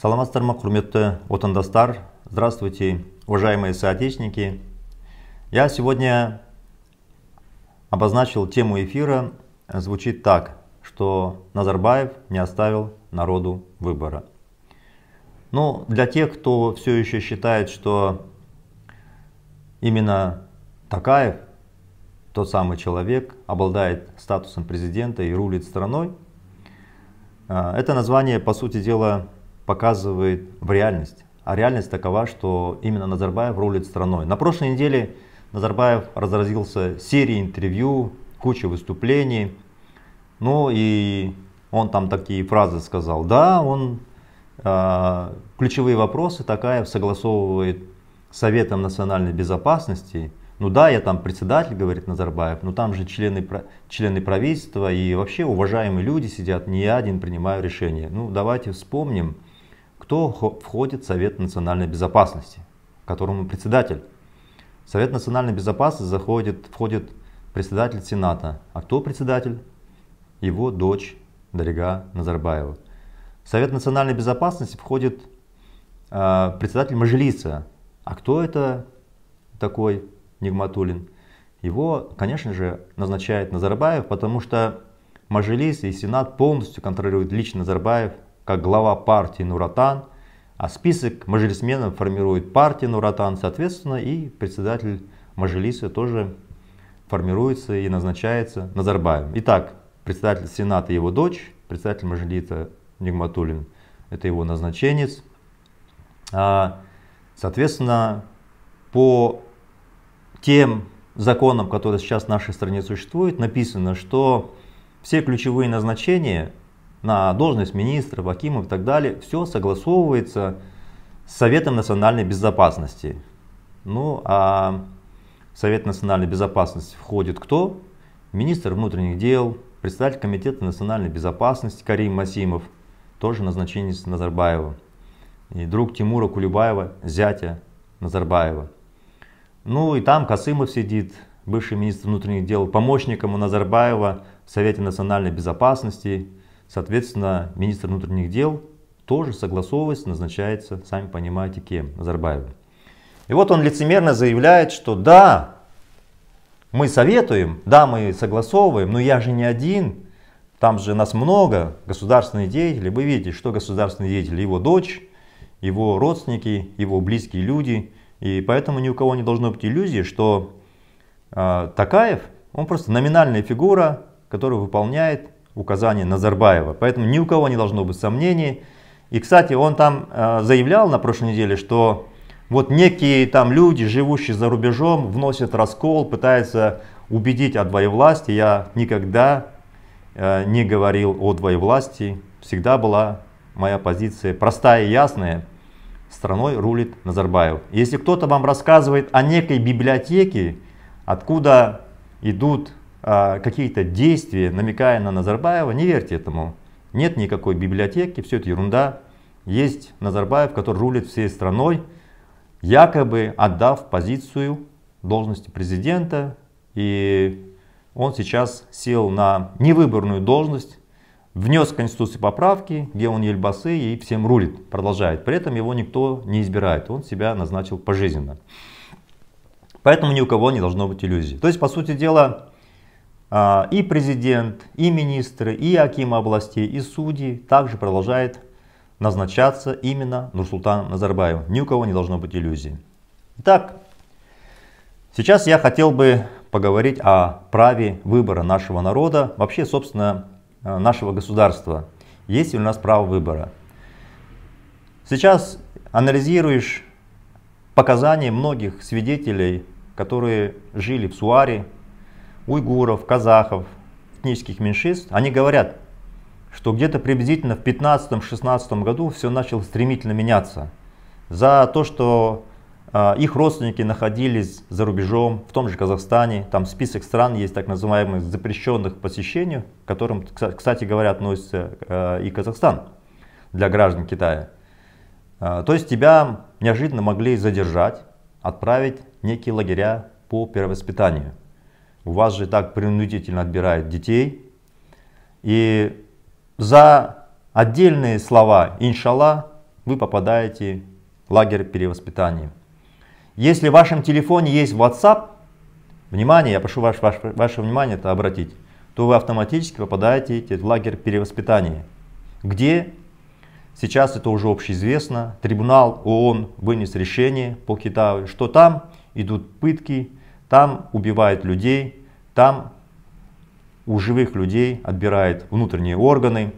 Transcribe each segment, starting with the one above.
Саламатсыздар құрметті отандастар? Здравствуйте, уважаемые соотечественники! Я сегодня обозначил тему эфира, звучит так, что Назарбаев не оставил народу выбора. Ну, для тех, кто все еще считает, что именно Такаев, тот самый человек, обладает статусом президента и рулит страной, э, это название, по сути дела, показывает в реальность. А реальность такова, что именно Назарбаев рулит страной. На прошлой неделе Назарбаев разразился серией интервью, куча выступлений. Ну и он там такие фразы сказал. Да, он э, ключевые вопросы такая согласовывает с Советом национальной безопасности. Ну да, я там председатель, говорит Назарбаев, но там же члены, члены правительства и вообще уважаемые люди сидят, не я один принимаю решение. Ну давайте вспомним кто входит в Совет национальной безопасности, которому председатель. В Совет национальной безопасности заходит, входит председатель Сената. А кто председатель? Его дочь Дарига Назарбаева. В Совет национальной безопасности входит э, председатель Мажилиса. А кто это такой Нигматулин? Его, конечно же, назначает Назарбаев, потому что Мажилис и Сенат полностью контролируют лично Назарбаев, как глава партии Нуратан, а список мажелисменов формирует партия Нуратан, соответственно, и председатель мажилиса тоже формируется и назначается Назарбаем. Итак, председатель Сената его дочь, председатель мажелита Нигматулин это его назначенец. А, соответственно, по тем законам, которые сейчас в нашей стране существуют, написано, что все ключевые назначения на должность министров, акимов и так далее, все согласовывается с Советом национальной безопасности. Ну а в Совет национальной безопасности входит кто? Министр внутренних дел, представитель Комитета национальной безопасности Карим Масимов, тоже назначенец Назарбаева, и друг Тимура Кулебаева, зятя Назарбаева. Ну и там Касымов сидит, бывший министр внутренних дел, помощником у Назарбаева в Совете национальной безопасности – Соответственно, министр внутренних дел тоже согласовывается, назначается, сами понимаете, кем? Назарбаевым. И вот он лицемерно заявляет, что да, мы советуем, да, мы согласовываем, но я же не один, там же нас много, государственные деятели. Вы видите, что государственные деятели, его дочь, его родственники, его близкие люди. И поэтому ни у кого не должно быть иллюзии, что э, а, Такаев, он просто номинальная фигура, которая выполняет указания Назарбаева. Поэтому ни у кого не должно быть сомнений. И, кстати, он там э, заявлял на прошлой неделе, что вот некие там люди, живущие за рубежом, вносят раскол, пытаются убедить о двоевластии. Я никогда э, не говорил о двоевластии. Всегда была моя позиция простая и ясная. Страной рулит Назарбаев. Если кто-то вам рассказывает о некой библиотеке, откуда идут а, какие-то действия, намекая на Назарбаева, не верьте этому. Нет никакой библиотеки, все это ерунда. Есть Назарбаев, который рулит всей страной, якобы отдав позицию должности президента, и он сейчас сел на невыборную должность, внес в Конституцию поправки, где он Ельбасы и всем рулит, продолжает. При этом его никто не избирает, он себя назначил пожизненно. Поэтому ни у кого не должно быть иллюзий. То есть, по сути дела, а, и президент, и министры, и акимы областей, и судьи также продолжает назначаться именно Нурсултан Назарбаев. Ни у кого не должно быть иллюзий. Итак, сейчас я хотел бы поговорить о праве выбора нашего народа, вообще, собственно, э, нашего государства. Есть ли у нас право выбора? Сейчас анализируешь показания многих свидетелей, которые жили в Суаре, уйгуров, казахов, этнических меньшинств, они говорят, что где-то приблизительно в 15-16 году все начало стремительно меняться. За то, что э, их родственники находились за рубежом, в том же Казахстане, там список стран есть так называемых запрещенных посещений, к которым, кстати говоря, относится э, и Казахстан для граждан Китая. Э, то есть тебя неожиданно могли задержать, отправить в некие лагеря по перевоспитанию. У вас же так принудительно отбирают детей. И за отдельные слова «иншалла» вы попадаете в лагерь перевоспитания. Если в вашем телефоне есть WhatsApp, внимание, я прошу ваше, ваше, ваше внимание это обратить, то вы автоматически попадаете в лагерь перевоспитания, где сейчас это уже общеизвестно, трибунал ООН вынес решение по Китаю, что там идут пытки, там убивает людей, там у живых людей отбирает внутренние органы.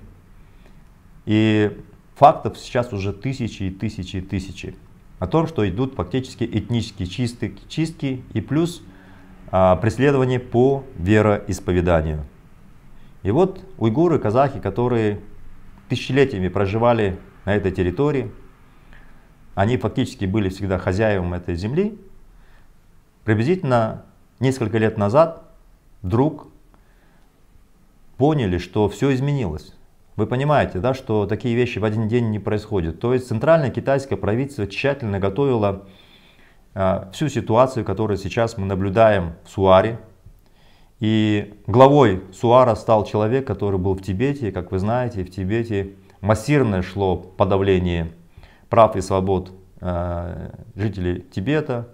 И фактов сейчас уже тысячи и тысячи и тысячи о том, что идут фактически этнические чистки, чистки и плюс а, преследование по вероисповеданию. И вот уйгуры, казахи, которые тысячелетиями проживали на этой территории, они фактически были всегда хозяевами этой земли, Приблизительно несколько лет назад вдруг поняли, что все изменилось. Вы понимаете, да, что такие вещи в один день не происходят. То есть центральное китайское правительство тщательно готовило э, всю ситуацию, которую сейчас мы наблюдаем в Суаре. И главой Суара стал человек, который был в Тибете. Как вы знаете, в Тибете массированно шло подавление прав и свобод э, жителей Тибета.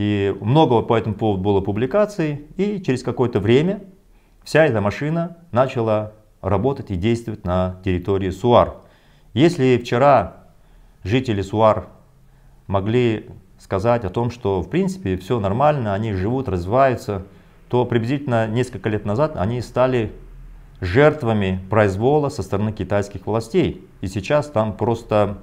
И много по этому поводу было публикаций, и через какое-то время вся эта машина начала работать и действовать на территории Суар. Если вчера жители Суар могли сказать о том, что в принципе все нормально, они живут, развиваются, то приблизительно несколько лет назад они стали жертвами произвола со стороны китайских властей. И сейчас там просто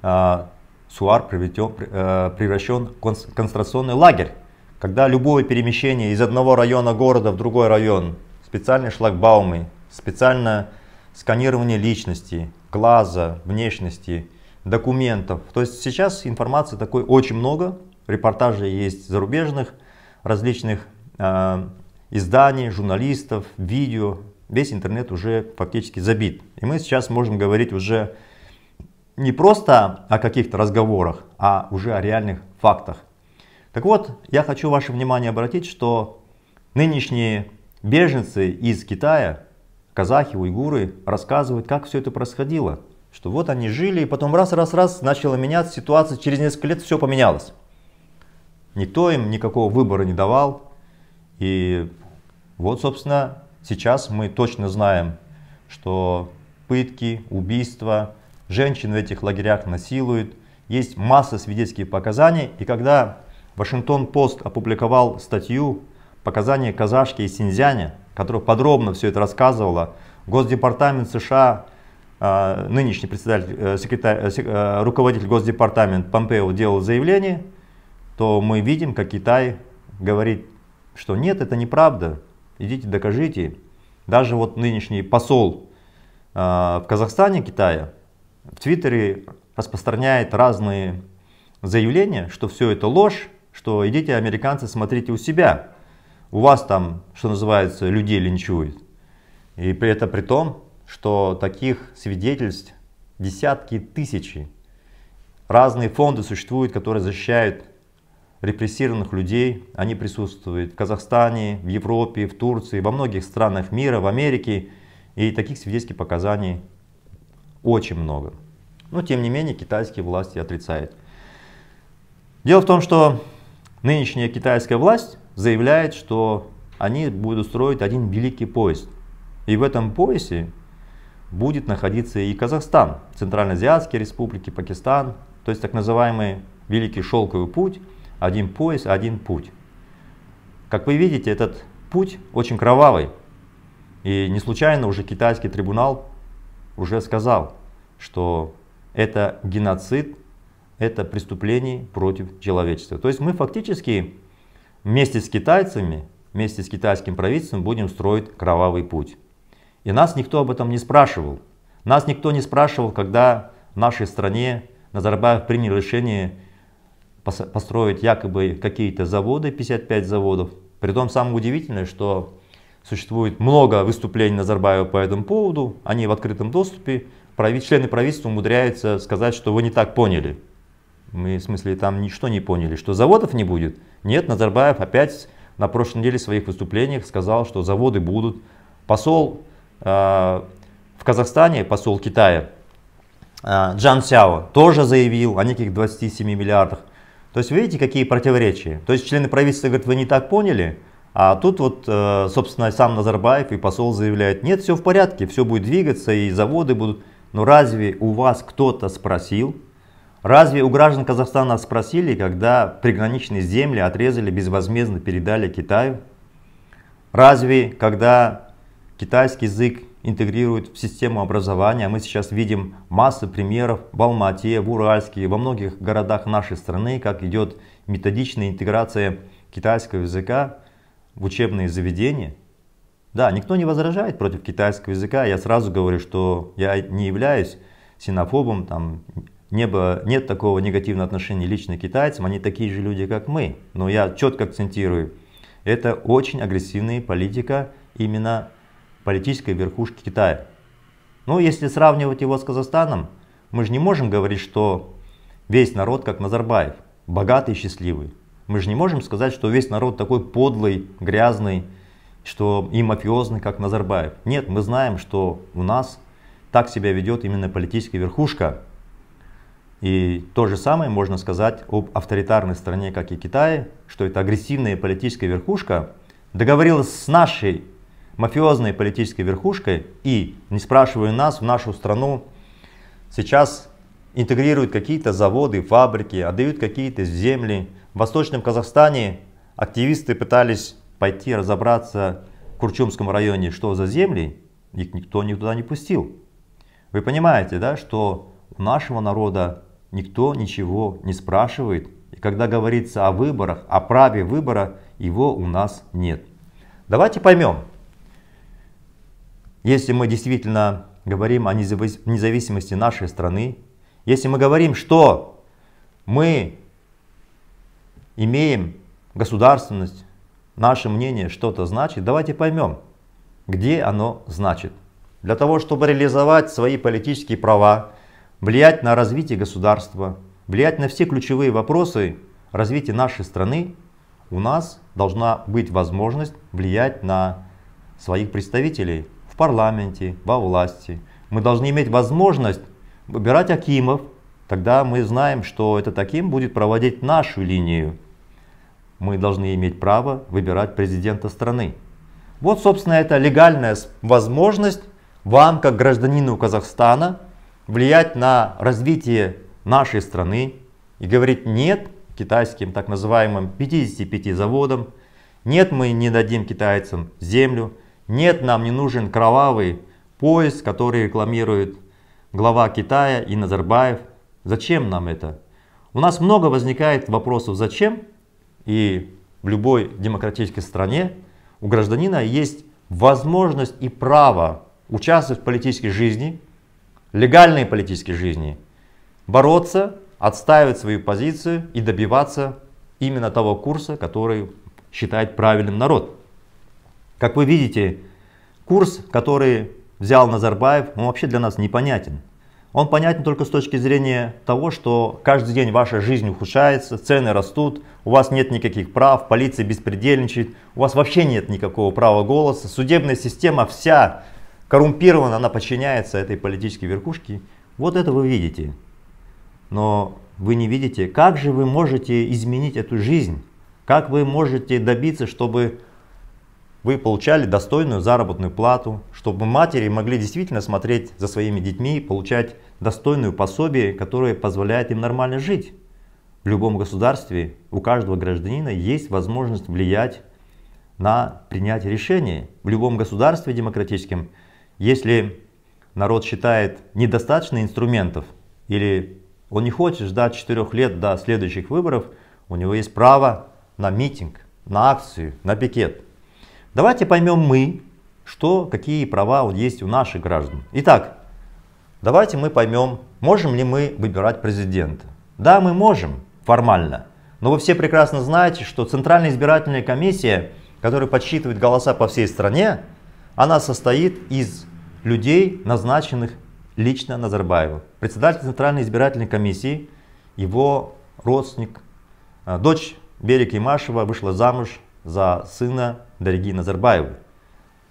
а, Суар э, превращен в концентрационный лагерь, когда любое перемещение из одного района города в другой район, специальные шлагбаумы, специальное сканирование личности, глаза, внешности, документов. То есть сейчас информации такой очень много, Репортажей есть зарубежных, различных э, изданий, журналистов, видео. Весь интернет уже фактически забит. И мы сейчас можем говорить уже не просто о каких-то разговорах, а уже о реальных фактах. Так вот, я хочу ваше внимание обратить, что нынешние беженцы из Китая, казахи, уйгуры, рассказывают, как все это происходило. Что вот они жили, и потом раз-раз-раз начала меняться ситуация, через несколько лет все поменялось. Никто им никакого выбора не давал. И вот, собственно, сейчас мы точно знаем, что пытки, убийства, женщин в этих лагерях насилуют. Есть масса свидетельских показаний. И когда Вашингтон-Пост опубликовал статью «Показания казашки и Синьцзяня», которая подробно все это рассказывала, Госдепартамент США, э, нынешний председатель, э, секретарь, э, руководитель Госдепартамента Помпео делал заявление, то мы видим, как Китай говорит, что нет, это неправда, идите докажите. Даже вот нынешний посол в Казахстане Китая, в Твиттере распространяет разные заявления, что все это ложь, что идите, американцы, смотрите у себя. У вас там, что называется, людей линчуют. И при это при том, что таких свидетельств десятки тысячи. Разные фонды существуют, которые защищают репрессированных людей. Они присутствуют в Казахстане, в Европе, в Турции, во многих странах мира, в Америке. И таких свидетельских показаний очень много. Но тем не менее китайские власти отрицают. Дело в том, что нынешняя китайская власть заявляет, что они будут строить один великий поезд. И в этом поясе будет находиться и Казахстан, Центральноазиатские республики, Пакистан, то есть так называемый Великий Шелковый путь, один пояс, один путь. Как вы видите, этот путь очень кровавый. И не случайно уже китайский трибунал уже сказал, что это геноцид, это преступление против человечества. То есть мы фактически вместе с китайцами, вместе с китайским правительством будем строить кровавый путь. И нас никто об этом не спрашивал. Нас никто не спрашивал, когда в нашей стране Назарбаев принял решение построить якобы какие-то заводы, 55 заводов. Притом самое удивительное, что существует много выступлений Назарбаева по этому поводу, они в открытом доступе, члены правительства умудряются сказать, что вы не так поняли. Мы, в смысле, там ничто не поняли, что заводов не будет. Нет, Назарбаев опять на прошлой неделе в своих выступлениях сказал, что заводы будут. Посол э, в Казахстане, посол Китая э, Джан Сяо тоже заявил о неких 27 миллиардах. То есть видите, какие противоречия. То есть члены правительства говорят, вы не так поняли, а тут вот, э, собственно, сам Назарбаев и посол заявляют, нет, все в порядке, все будет двигаться, и заводы будут. Но разве у вас кто-то спросил, разве у граждан Казахстана спросили, когда приграничные земли отрезали, безвозмездно передали Китаю? Разве когда китайский язык интегрируют в систему образования, мы сейчас видим массу примеров в Алмате, в Уральске, во многих городах нашей страны, как идет методичная интеграция китайского языка в учебные заведения – да, никто не возражает против китайского языка. Я сразу говорю, что я не являюсь синофобом, там небо, нет такого негативного отношения лично к китайцам, они такие же люди, как мы. Но я четко акцентирую, это очень агрессивная политика именно политической верхушки Китая. Ну, если сравнивать его с Казахстаном, мы же не можем говорить, что весь народ, как Назарбаев, богатый и счастливый. Мы же не можем сказать, что весь народ такой подлый, грязный, что и мафиозны, как Назарбаев. Нет, мы знаем, что у нас так себя ведет именно политическая верхушка. И то же самое можно сказать об авторитарной стране, как и Китае, что это агрессивная политическая верхушка договорилась с нашей мафиозной политической верхушкой и, не спрашивая нас, в нашу страну сейчас интегрируют какие-то заводы, фабрики, отдают какие-то земли. В Восточном Казахстане активисты пытались пойти разобраться в Курчумском районе, что за земли, их никто никуда не пустил. Вы понимаете, да, что у нашего народа никто ничего не спрашивает, и когда говорится о выборах, о праве выбора, его у нас нет. Давайте поймем, если мы действительно говорим о независимости нашей страны, если мы говорим, что мы имеем государственность, наше мнение что-то значит, давайте поймем, где оно значит. Для того, чтобы реализовать свои политические права, влиять на развитие государства, влиять на все ключевые вопросы развития нашей страны, у нас должна быть возможность влиять на своих представителей в парламенте, во власти. Мы должны иметь возможность выбирать Акимов, тогда мы знаем, что этот Аким будет проводить нашу линию мы должны иметь право выбирать президента страны. Вот, собственно, это легальная возможность вам, как гражданину Казахстана, влиять на развитие нашей страны и говорить нет китайским так называемым 55 заводам, нет, мы не дадим китайцам землю, нет, нам не нужен кровавый поезд, который рекламирует глава Китая и Назарбаев. Зачем нам это? У нас много возникает вопросов «зачем?», и в любой демократической стране у гражданина есть возможность и право участвовать в политической жизни, легальной политической жизни, бороться, отстаивать свою позицию и добиваться именно того курса, который считает правильным народ. Как вы видите, курс, который взял Назарбаев, он вообще для нас непонятен. Он понятен только с точки зрения того, что каждый день ваша жизнь ухудшается, цены растут, у вас нет никаких прав, полиция беспредельничает, у вас вообще нет никакого права голоса, судебная система вся коррумпирована, она подчиняется этой политической верхушке. Вот это вы видите. Но вы не видите, как же вы можете изменить эту жизнь, как вы можете добиться, чтобы вы получали достойную заработную плату, чтобы матери могли действительно смотреть за своими детьми, получать достойную пособие, которое позволяет им нормально жить. В любом государстве у каждого гражданина есть возможность влиять на принятие решений. В любом государстве демократическом, если народ считает недостаточно инструментов или он не хочет ждать 4 лет до следующих выборов, у него есть право на митинг, на акцию, на пикет. Давайте поймем мы, что, какие права есть у наших граждан. Итак, Давайте мы поймем, можем ли мы выбирать президента. Да, мы можем, формально. Но вы все прекрасно знаете, что Центральная избирательная комиссия, которая подсчитывает голоса по всей стране, она состоит из людей, назначенных лично Назарбаева. Председатель Центральной избирательной комиссии, его родственник, э, дочь Берик Имашева вышла замуж за сына Дариги Назарбаевой.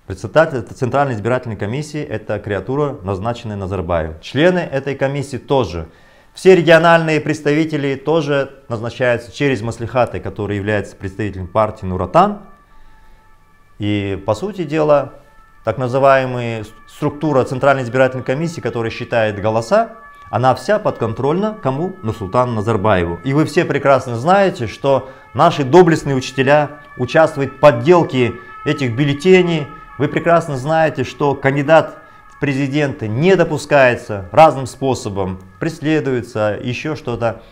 Председатель Центральной избирательной комиссии – это креатура, назначенная Назарбаев. Члены этой комиссии тоже. Все региональные представители тоже назначаются через маслихаты, который является представителем партии Нуратан. И, по сути дела, так называемая структура Центральной избирательной комиссии, которая считает голоса, она вся подконтрольна кому? Нурсултану Назарбаеву. И вы все прекрасно знаете, что наши доблестные учителя участвуют в подделке этих бюллетеней, вы прекрасно знаете, что кандидат в президенты не допускается разным способом, преследуется, еще что-то.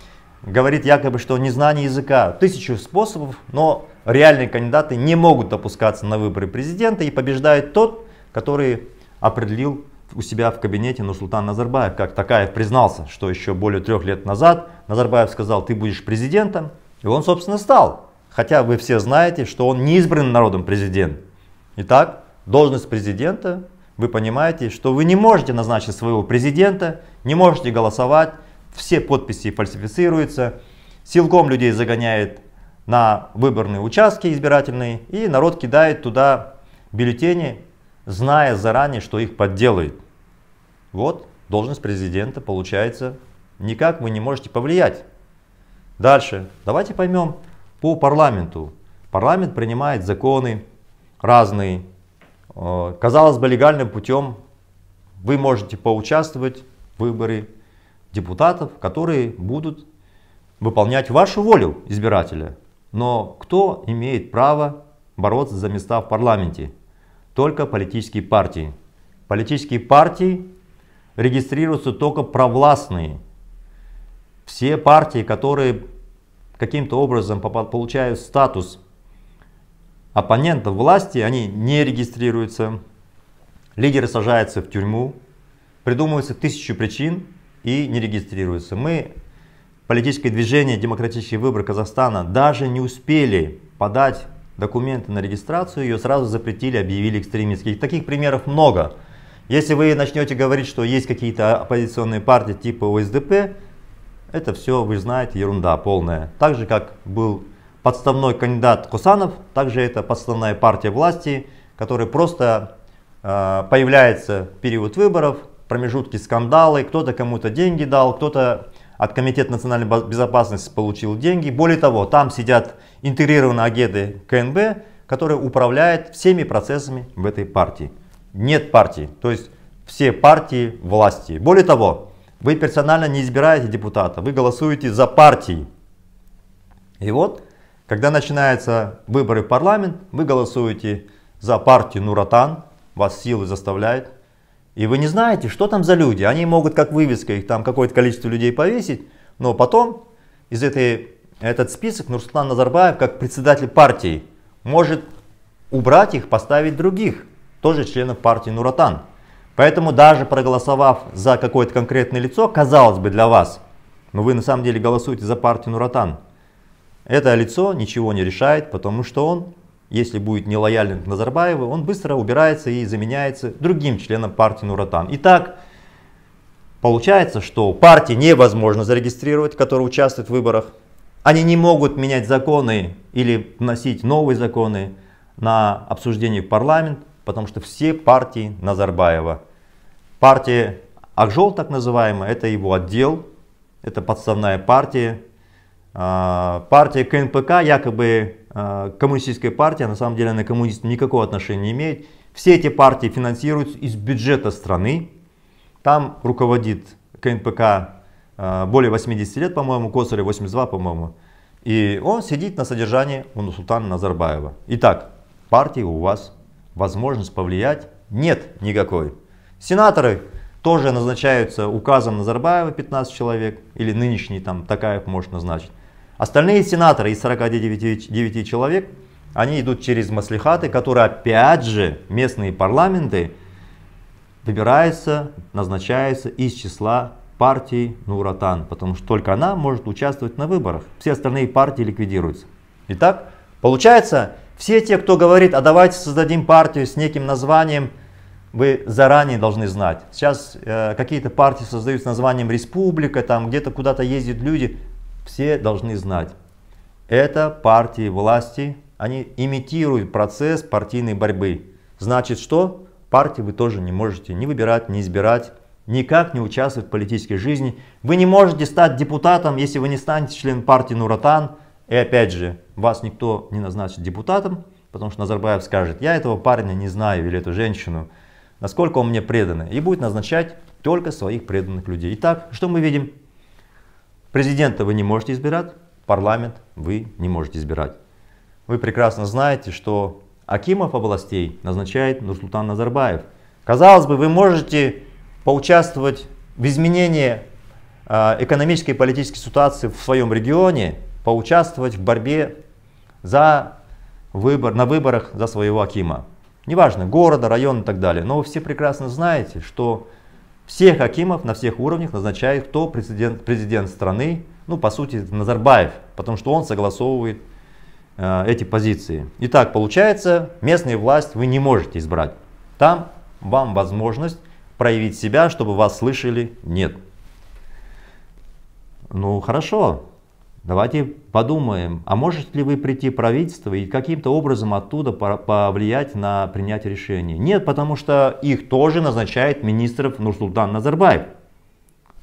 Говорит якобы, что незнание языка. Тысячу способов, но реальные кандидаты не могут допускаться на выборы президента и побеждает тот, который определил у себя в кабинете Нурсултан Назарбаев, как Такаев признался, что еще более трех лет назад Назарбаев сказал, ты будешь президентом, и он, собственно, стал. Хотя вы все знаете, что он не избран народом президент. Итак, должность президента, вы понимаете, что вы не можете назначить своего президента, не можете голосовать, все подписи фальсифицируются, силком людей загоняет на выборные участки избирательные, и народ кидает туда бюллетени, зная заранее, что их подделают. Вот должность президента, получается, никак вы не можете повлиять. Дальше, давайте поймем по парламенту. Парламент принимает законы разные, Э, казалось бы, легальным путем вы можете поучаствовать в выборе депутатов, которые будут выполнять вашу волю избирателя. Но кто имеет право бороться за места в парламенте? Только политические партии. Политические партии регистрируются только провластные. Все партии, которые каким-то образом получают статус оппонентов власти, они не регистрируются, лидеры сажаются в тюрьму, придумываются тысячу причин и не регистрируются. Мы, политическое движение «Демократический выбор Казахстана», даже не успели подать документы на регистрацию, ее сразу запретили, объявили экстремистской. Таких примеров много. Если вы начнете говорить, что есть какие-то оппозиционные партии типа ОСДП, это все, вы знаете, ерунда полная. Так же, как был подставной кандидат Кусанов, также это подставная партия власти, которая просто э, появляется в период выборов, промежутки скандалы, кто-то кому-то деньги дал, кто-то от Комитета национальной безопасности получил деньги. Более того, там сидят интегрированные агенты КНБ, которые управляют всеми процессами в этой партии. Нет партии, то есть все партии власти. Более того, вы персонально не избираете депутата, вы голосуете за партии. И вот когда начинаются выборы в парламент, вы голосуете за партию Нуратан, вас силы заставляют. И вы не знаете, что там за люди. Они могут как вывеска их там какое-то количество людей повесить, но потом из этой, этот список Нурсултан Назарбаев как председатель партии может убрать их, поставить других, тоже членов партии Нуратан. Поэтому даже проголосовав за какое-то конкретное лицо, казалось бы для вас, но вы на самом деле голосуете за партию Нуратан, это лицо ничего не решает, потому что он, если будет нелоялен к Назарбаеву, он быстро убирается и заменяется другим членом партии Нуратан. Итак, получается, что партии невозможно зарегистрировать, которые участвуют в выборах. Они не могут менять законы или вносить новые законы на обсуждение в парламент, потому что все партии Назарбаева. Партия Акжол, так называемая, это его отдел, это подставная партия, а, партия КНПК, якобы а, коммунистическая партия, на самом деле она к коммунистам никакого отношения не имеет. Все эти партии финансируются из бюджета страны. Там руководит КНПК а, более 80 лет, по-моему, Косарев 82, по-моему. И он сидит на содержании у Султана Назарбаева. Итак, партии у вас возможность повлиять нет никакой. Сенаторы тоже назначаются указом Назарбаева 15 человек, или нынешний там Такаев может назначить. Остальные сенаторы из 49 9 человек, они идут через маслихаты, которые опять же местные парламенты выбираются, назначаются из числа партии Нуратан, потому что только она может участвовать на выборах. Все остальные партии ликвидируются. Итак, получается, все те, кто говорит, а давайте создадим партию с неким названием, вы заранее должны знать. Сейчас э, какие-то партии создаются с названием республика, там где-то куда-то ездят люди все должны знать, это партии власти, они имитируют процесс партийной борьбы. Значит что? Партии вы тоже не можете не выбирать, не избирать, никак не участвовать в политической жизни. Вы не можете стать депутатом, если вы не станете членом партии Нуратан. И опять же, вас никто не назначит депутатом, потому что Назарбаев скажет, я этого парня не знаю или эту женщину, насколько он мне предан, и будет назначать только своих преданных людей. Итак, что мы видим? Президента вы не можете избирать, парламент вы не можете избирать. Вы прекрасно знаете, что Акимов областей назначает Нурсултан Назарбаев. Казалось бы, вы можете поучаствовать в изменении а, экономической и политической ситуации в своем регионе, поучаствовать в борьбе за выбор, на выборах за своего Акима. Неважно, города, район и так далее. Но вы все прекрасно знаете, что всех акимов на всех уровнях назначает кто? Президент, президент страны, ну по сути Назарбаев, потому что он согласовывает э, эти позиции. Итак, получается, местную власть вы не можете избрать. Там вам возможность проявить себя, чтобы вас слышали, нет. Ну хорошо, давайте подумаем, а может ли вы прийти правительство и каким-то образом оттуда повлиять на принятие решения? Нет, потому что их тоже назначает министров Нурсултан Назарбаев.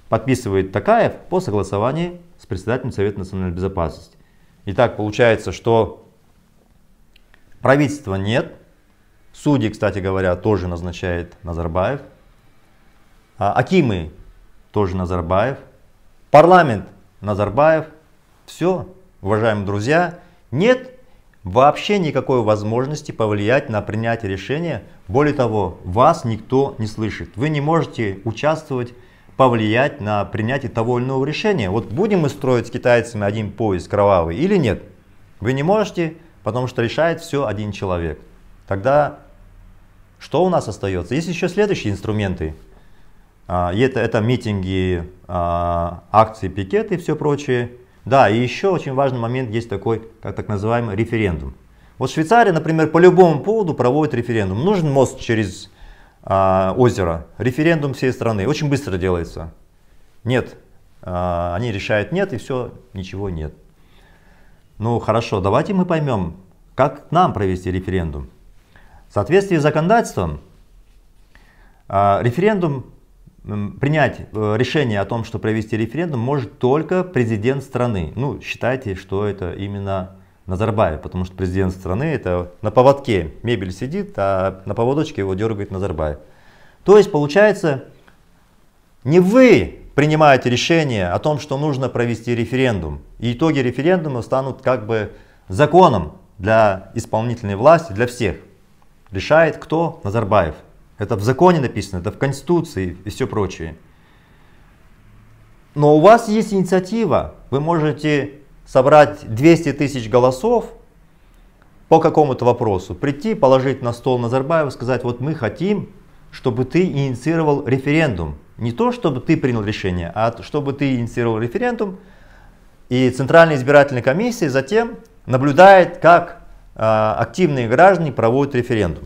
Подписывает Такаев по согласованию с председателем Совета национальной безопасности. Итак, получается, что правительства нет. Судьи, кстати говоря, тоже назначает Назарбаев. А Акимы тоже Назарбаев. Парламент Назарбаев. Все, уважаемые друзья, нет вообще никакой возможности повлиять на принятие решения. Более того, вас никто не слышит. Вы не можете участвовать, повлиять на принятие того или иного решения. Вот будем мы строить с китайцами один поезд кровавый или нет? Вы не можете, потому что решает все один человек. Тогда что у нас остается? Есть еще следующие инструменты. А, это, это митинги, а, акции, пикеты и все прочее. Да, и еще очень важный момент есть такой, как так называемый референдум. Вот Швейцария, например, по любому поводу проводит референдум. Нужен мост через а, озеро, референдум всей страны, очень быстро делается. Нет, а, они решают нет и все, ничего нет. Ну хорошо, давайте мы поймем, как нам провести референдум. В соответствии с законодательством, а, референдум принять э, решение о том, что провести референдум, может только президент страны. Ну, считайте, что это именно Назарбаев, потому что президент страны это на поводке мебель сидит, а на поводочке его дергает Назарбаев. То есть получается, не вы принимаете решение о том, что нужно провести референдум, и итоги референдума станут как бы законом для исполнительной власти, для всех. Решает кто? Назарбаев. Это в законе написано, это в Конституции и все прочее. Но у вас есть инициатива, вы можете собрать 200 тысяч голосов по какому-то вопросу, прийти, положить на стол Назарбаева, сказать, вот мы хотим, чтобы ты инициировал референдум. Не то, чтобы ты принял решение, а чтобы ты инициировал референдум. И Центральная избирательная комиссия затем наблюдает, как э, активные граждане проводят референдум.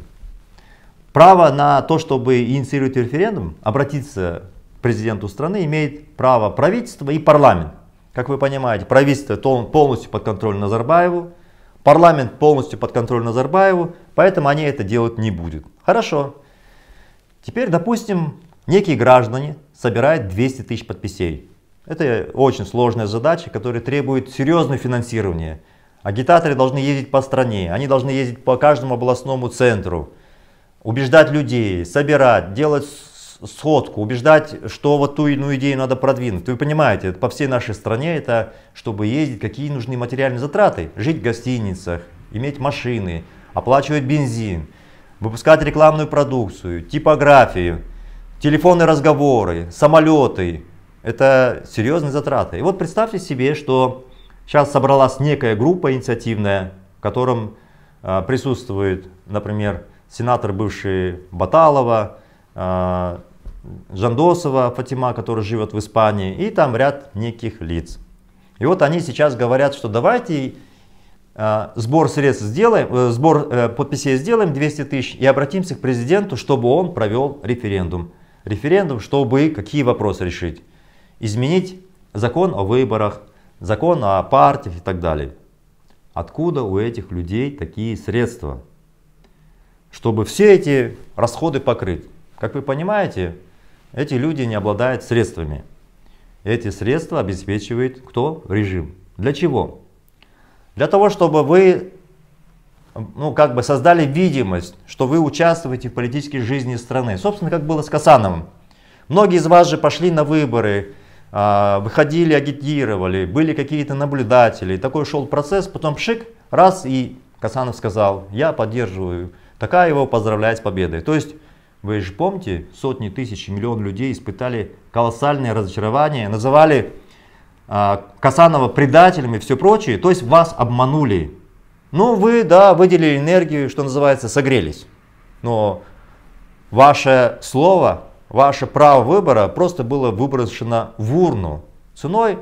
Право на то, чтобы инициировать референдум, обратиться к президенту страны, имеет право правительство и парламент. Как вы понимаете, правительство полностью под контроль Назарбаеву, парламент полностью под контроль Назарбаеву, поэтому они это делать не будут. Хорошо. Теперь, допустим, некие граждане собирают 200 тысяч подписей. Это очень сложная задача, которая требует серьезного финансирования. Агитаторы должны ездить по стране, они должны ездить по каждому областному центру убеждать людей, собирать, делать сходку, убеждать, что вот ту или иную идею надо продвинуть. Вы понимаете, по всей нашей стране это, чтобы ездить, какие нужны материальные затраты. Жить в гостиницах, иметь машины, оплачивать бензин, выпускать рекламную продукцию, типографию, телефонные разговоры, самолеты. Это серьезные затраты. И вот представьте себе, что сейчас собралась некая группа инициативная, в котором а, присутствует, например, сенатор бывший Баталова, э, Жандосова Фатима, который живет в Испании, и там ряд неких лиц. И вот они сейчас говорят, что давайте э, сбор средств сделаем, э, сбор подписей сделаем 200 тысяч и обратимся к президенту, чтобы он провел референдум. Референдум, чтобы какие вопросы решить? Изменить закон о выборах, закон о партиях и так далее. Откуда у этих людей такие средства? чтобы все эти расходы покрыть. Как вы понимаете, эти люди не обладают средствами. Эти средства обеспечивает кто? Режим. Для чего? Для того, чтобы вы ну, как бы создали видимость, что вы участвуете в политической жизни страны. Собственно, как было с Касановым. Многие из вас же пошли на выборы, а, выходили, агитировали, были какие-то наблюдатели. Такой шел процесс, потом пшик, раз и Касанов сказал, я поддерживаю Такаева поздравляет с победой. То есть, вы же помните, сотни тысяч, миллион людей испытали колоссальное разочарование, называли а, Касанова предателем и все прочее. То есть, вас обманули. Ну, вы, да, выделили энергию, что называется, согрелись. Но ваше слово, ваше право выбора просто было выброшено в урну ценой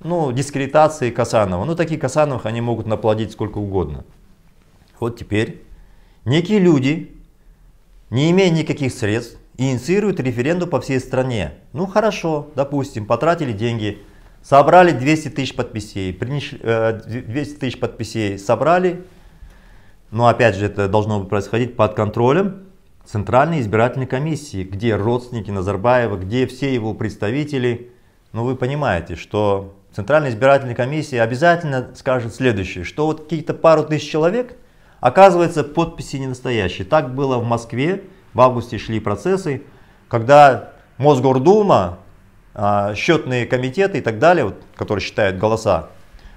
ну, дискредитации Касанова. Ну, такие Касановых они могут наплодить сколько угодно. Вот теперь некие люди, не имея никаких средств, инициируют референдум по всей стране. Ну хорошо, допустим, потратили деньги, собрали 200 тысяч подписей, принесли, 200 э, тысяч подписей собрали, но опять же это должно происходить под контролем Центральной избирательной комиссии, где родственники Назарбаева, где все его представители. Ну вы понимаете, что Центральная избирательная комиссия обязательно скажет следующее, что вот какие-то пару тысяч человек – Оказывается, подписи не настоящие. Так было в Москве, в августе шли процессы, когда Мосгордума, а, счетные комитеты и так далее, вот, которые считают голоса,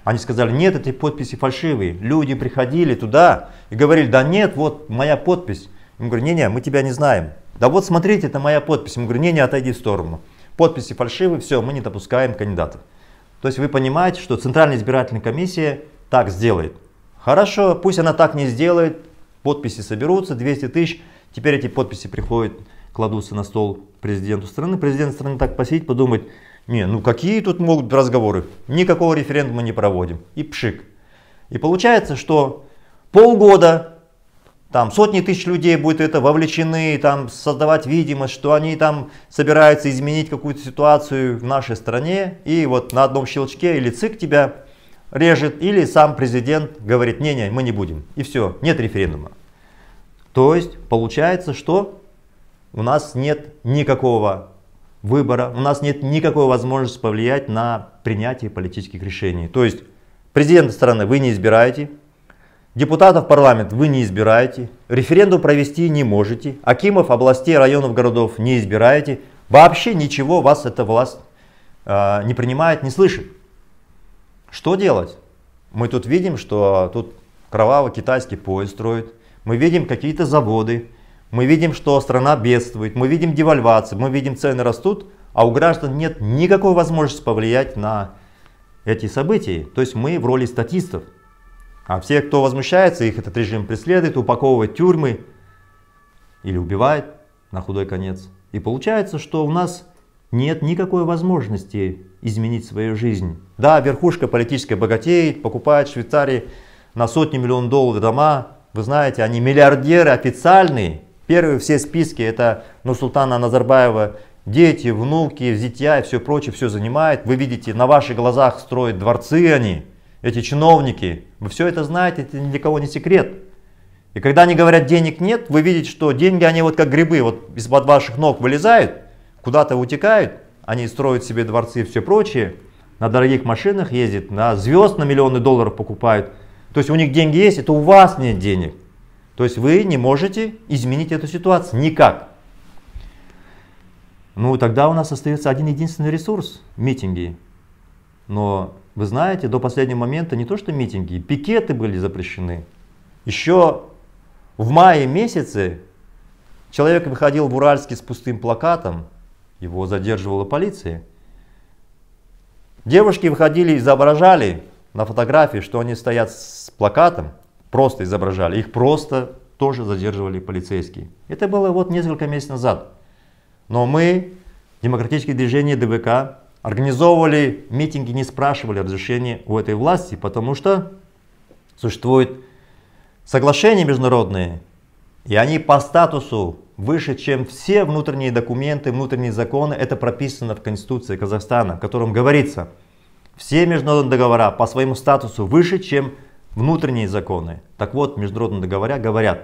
они сказали, нет, эти подписи фальшивые. Люди приходили туда и говорили, да нет, вот моя подпись. Мы говорим, не-не, мы тебя не знаем. Да вот смотрите, это моя подпись. Мы говорим, не-не, отойди в сторону. Подписи фальшивые, все, мы не допускаем кандидатов. То есть вы понимаете, что Центральная избирательная комиссия так сделает. Хорошо, пусть она так не сделает, подписи соберутся, 200 тысяч, теперь эти подписи приходят, кладутся на стол президенту страны, президент страны так посидит, подумает: не, ну какие тут могут быть разговоры, никакого референдума не проводим, и пшик. И получается, что полгода там сотни тысяч людей будет это вовлечены, там создавать видимость, что они там собираются изменить какую-то ситуацию в нашей стране, и вот на одном щелчке или цик тебя режет, или сам президент говорит, не-не, мы не будем. И все, нет референдума. То есть получается, что у нас нет никакого выбора, у нас нет никакой возможности повлиять на принятие политических решений. То есть президента страны вы не избираете, депутатов парламент вы не избираете, референдум провести не можете, акимов, областей, районов, городов не избираете, вообще ничего вас эта власть э, не принимает, не слышит. Что делать? Мы тут видим, что тут кровавый китайский поезд строит, мы видим какие-то заводы, мы видим, что страна бедствует, мы видим девальвацию, мы видим цены растут, а у граждан нет никакой возможности повлиять на эти события. То есть мы в роли статистов. А все, кто возмущается, их этот режим преследует, упаковывает тюрьмы или убивает на худой конец. И получается, что у нас нет никакой возможности изменить свою жизнь. Да, верхушка политическая богатеет, покупает в Швейцарии на сотни миллионов долларов дома. Вы знаете, они миллиардеры официальные. Первые все списки это Нурсултана Назарбаева, дети, внуки, зятья и все прочее, все занимает. Вы видите, на ваших глазах строят дворцы они, эти чиновники. Вы все это знаете, это ни для кого не секрет. И когда они говорят денег нет, вы видите, что деньги они вот как грибы, вот из-под ваших ног вылезают, куда-то утекают, они строят себе дворцы и все прочее, на дорогих машинах ездит на звезд на миллионы долларов покупают. То есть у них деньги есть, это у вас нет денег. То есть вы не можете изменить эту ситуацию никак. Ну тогда у нас остается один единственный ресурс – митинги. Но вы знаете, до последнего момента не то что митинги, пикеты были запрещены. Еще в мае месяце человек выходил в Уральске с пустым плакатом – его задерживала полиция. Девушки выходили, изображали на фотографии, что они стоят с плакатом, просто изображали. Их просто тоже задерживали полицейские. Это было вот несколько месяцев назад. Но мы, демократические движения ДВК, организовывали митинги, не спрашивали разрешения у этой власти, потому что существуют соглашения международные, и они по статусу выше, чем все внутренние документы, внутренние законы. Это прописано в Конституции Казахстана, в котором говорится, все международные договора по своему статусу выше, чем внутренние законы. Так вот, международные договора говорят,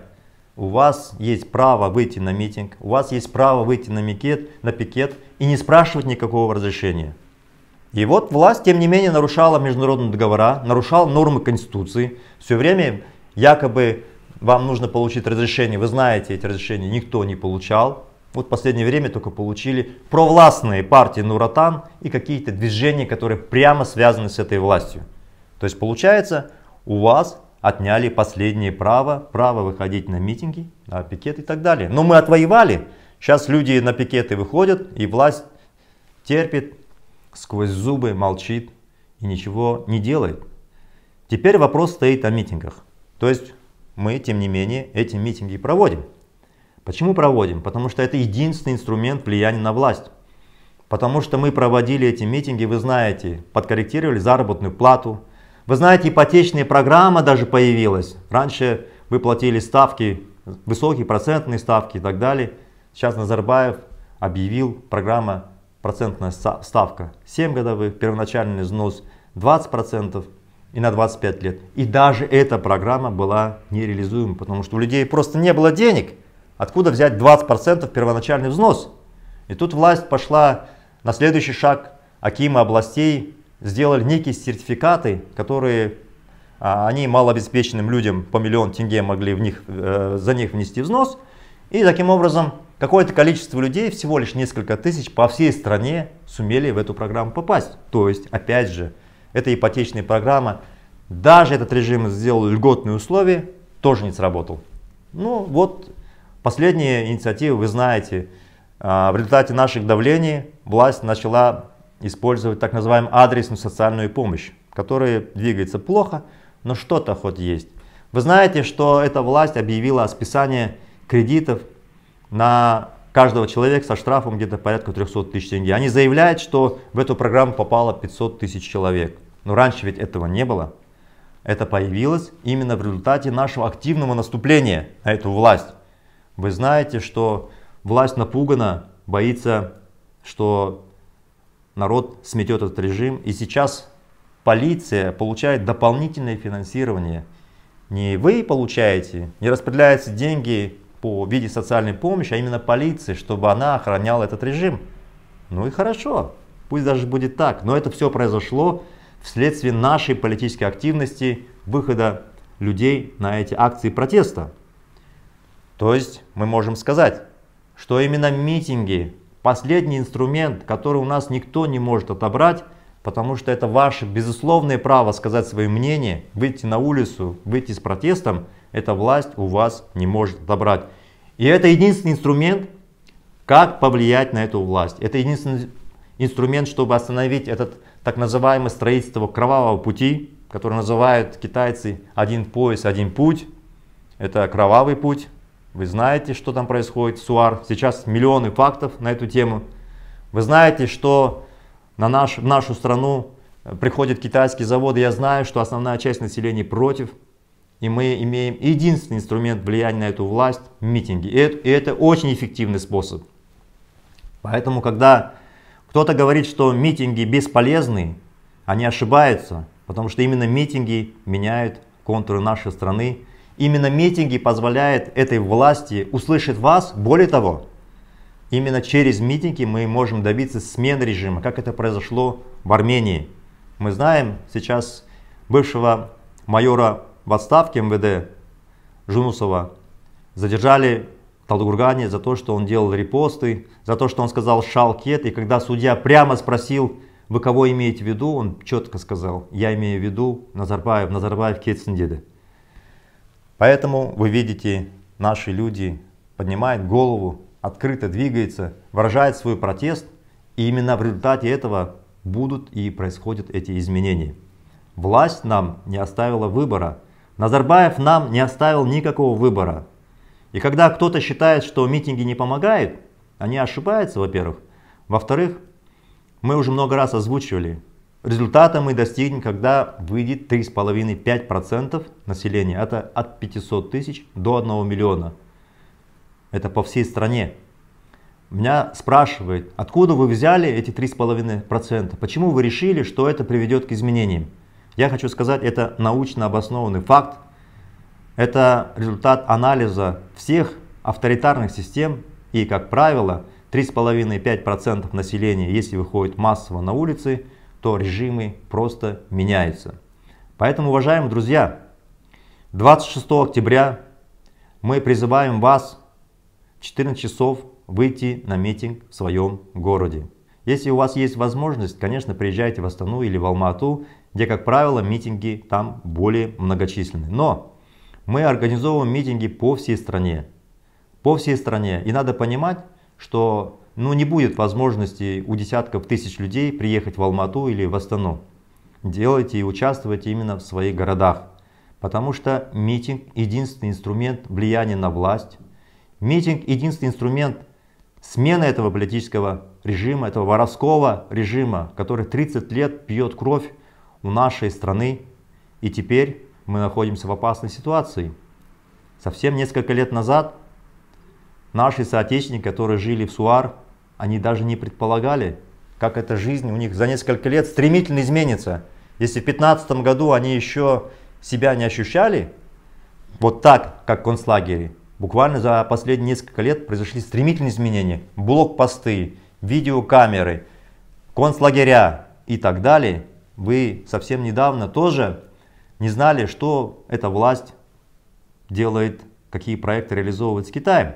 у вас есть право выйти на митинг, у вас есть право выйти на, микет, на пикет и не спрашивать никакого разрешения. И вот власть, тем не менее, нарушала международные договора, нарушала нормы Конституции, все время якобы вам нужно получить разрешение. Вы знаете, эти разрешения никто не получал. Вот в последнее время только получили провластные партии Нуратан и какие-то движения, которые прямо связаны с этой властью. То есть получается, у вас отняли последнее право, право выходить на митинги, на пикеты и так далее. Но мы отвоевали, сейчас люди на пикеты выходят и власть терпит, сквозь зубы молчит и ничего не делает. Теперь вопрос стоит о митингах. То есть мы, тем не менее, эти митинги проводим. Почему проводим? Потому что это единственный инструмент влияния на власть. Потому что мы проводили эти митинги, вы знаете, подкорректировали заработную плату. Вы знаете, ипотечная программа даже появилась. Раньше вы платили ставки, высокие процентные ставки и так далее. Сейчас Назарбаев объявил программа процентная ставка 7 годовых, первоначальный взнос 20%, процентов и на 25 лет. И даже эта программа была нереализуема, потому что у людей просто не было денег, откуда взять 20% первоначальный взнос. И тут власть пошла на следующий шаг. Акимы областей сделали некие сертификаты, которые а, они малообеспеченным людям по миллион тенге могли в них, э, за них внести взнос. И таким образом какое-то количество людей, всего лишь несколько тысяч, по всей стране сумели в эту программу попасть. То есть, опять же, это ипотечная программа. Даже этот режим сделал льготные условия, тоже не сработал. Ну вот последние инициативы, вы знаете, а, в результате наших давлений власть начала использовать так называемую адресную социальную помощь, которая двигается плохо, но что-то хоть есть. Вы знаете, что эта власть объявила о списании кредитов на каждого человека со штрафом где-то порядка 300 тысяч тенге. Они заявляют, что в эту программу попало 500 тысяч человек. Но раньше ведь этого не было. Это появилось именно в результате нашего активного наступления на эту власть. Вы знаете, что власть напугана, боится, что народ сметет этот режим. И сейчас полиция получает дополнительное финансирование. Не вы получаете, не распределяются деньги по виде социальной помощи, а именно полиции, чтобы она охраняла этот режим. Ну и хорошо, пусть даже будет так, но это все произошло вследствие нашей политической активности, выхода людей на эти акции протеста. То есть мы можем сказать, что именно митинги – последний инструмент, который у нас никто не может отобрать, потому что это ваше безусловное право сказать свое мнение, выйти на улицу, выйти с протестом, эта власть у вас не может отобрать. И это единственный инструмент, как повлиять на эту власть. Это единственный инструмент, чтобы остановить этот так называемое строительство кровавого пути, который называют китайцы «один пояс, один путь». Это кровавый путь. Вы знаете, что там происходит в Суар. Сейчас миллионы фактов на эту тему. Вы знаете, что на наш, в нашу страну приходят китайские заводы. Я знаю, что основная часть населения против. И мы имеем единственный инструмент влияния на эту власть – митинги. И это, и это очень эффективный способ. Поэтому, когда кто-то говорит, что митинги бесполезны, они ошибаются, потому что именно митинги меняют контуры нашей страны. Именно митинги позволяют этой власти услышать вас. Более того, именно через митинги мы можем добиться смены режима, как это произошло в Армении. Мы знаем сейчас бывшего майора в отставке МВД Жунусова задержали Талдыкургане за то, что он делал репосты, за то, что он сказал «шалкет». И когда судья прямо спросил, вы кого имеете в виду, он четко сказал, я имею в виду Назарбаев, Назарбаев Кетсендеды. Поэтому вы видите, наши люди поднимают голову, открыто двигаются, выражают свой протест, и именно в результате этого будут и происходят эти изменения. Власть нам не оставила выбора. Назарбаев нам не оставил никакого выбора. И когда кто-то считает, что митинги не помогают, они ошибаются, во-первых. Во-вторых, мы уже много раз озвучивали, результата мы достигнем, когда выйдет 3,5-5% населения. Это от 500 тысяч до 1 миллиона. Это по всей стране. Меня спрашивают, откуда вы взяли эти 3,5%? Почему вы решили, что это приведет к изменениям? Я хочу сказать, это научно обоснованный факт, это результат анализа всех авторитарных систем и, как правило, 3,5-5% населения, если выходит массово на улицы, то режимы просто меняются. Поэтому, уважаемые друзья, 26 октября мы призываем вас в 14 часов выйти на митинг в своем городе. Если у вас есть возможность, конечно, приезжайте в Астану или в Алмату, где, как правило, митинги там более многочисленны. Но мы организовываем митинги по всей стране. По всей стране. И надо понимать, что ну, не будет возможности у десятков тысяч людей приехать в Алмату или в Астану. Делайте и участвуйте именно в своих городах. Потому что митинг – единственный инструмент влияния на власть. Митинг – единственный инструмент смены этого политического режима, этого воровского режима, который 30 лет пьет кровь у нашей страны. И теперь мы находимся в опасной ситуации. Совсем несколько лет назад наши соотечественники, которые жили в Суар, они даже не предполагали, как эта жизнь у них за несколько лет стремительно изменится. Если в 2015 году они еще себя не ощущали, вот так, как в концлагере, буквально за последние несколько лет произошли стремительные изменения. Блокпосты, видеокамеры, концлагеря и так далее. Вы совсем недавно тоже не знали, что эта власть делает, какие проекты реализовывает с Китаем.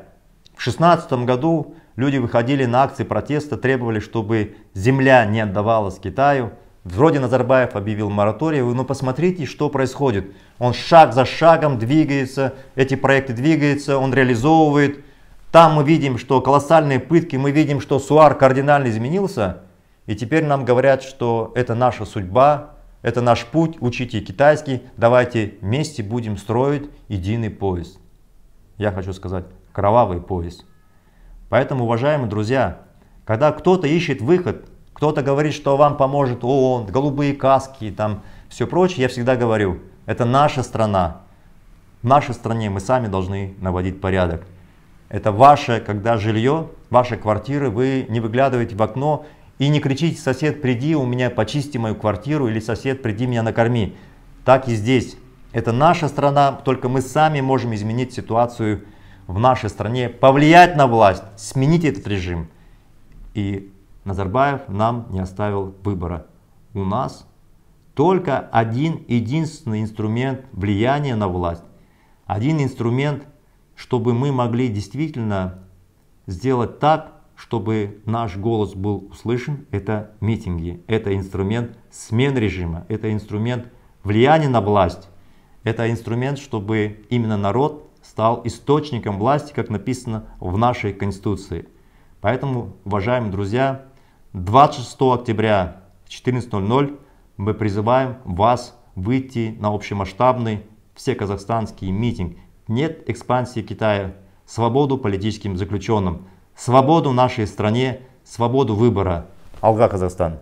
В 2016 году люди выходили на акции протеста, требовали, чтобы земля не отдавалась Китаю. Вроде Назарбаев объявил мораторий, но ну, посмотрите, что происходит. Он шаг за шагом двигается, эти проекты двигаются, он реализовывает. Там мы видим, что колоссальные пытки, мы видим, что Суар кардинально изменился. И теперь нам говорят, что это наша судьба, это наш путь, учите китайский, давайте вместе будем строить единый поезд. Я хочу сказать, кровавый поезд. Поэтому, уважаемые друзья, когда кто-то ищет выход, кто-то говорит, что вам поможет ООН, голубые каски и там все прочее, я всегда говорю, это наша страна. В нашей стране мы сами должны наводить порядок. Это ваше, когда жилье, ваши квартиры, вы не выглядываете в окно и не кричите, сосед, приди у меня, почисти мою квартиру, или сосед, приди меня накорми. Так и здесь. Это наша страна, только мы сами можем изменить ситуацию в нашей стране, повлиять на власть, сменить этот режим. И Назарбаев нам не оставил выбора. У нас только один единственный инструмент влияния на власть. Один инструмент, чтобы мы могли действительно сделать так, чтобы наш голос был услышан, это митинги, это инструмент смен режима, это инструмент влияния на власть, это инструмент, чтобы именно народ стал источником власти, как написано в нашей Конституции. Поэтому, уважаемые друзья, 26 октября в 14.00 мы призываем вас выйти на общемасштабный всеказахстанский митинг. Нет экспансии Китая, свободу политическим заключенным – Свободу нашей стране, свободу выбора. Алга, Казахстан!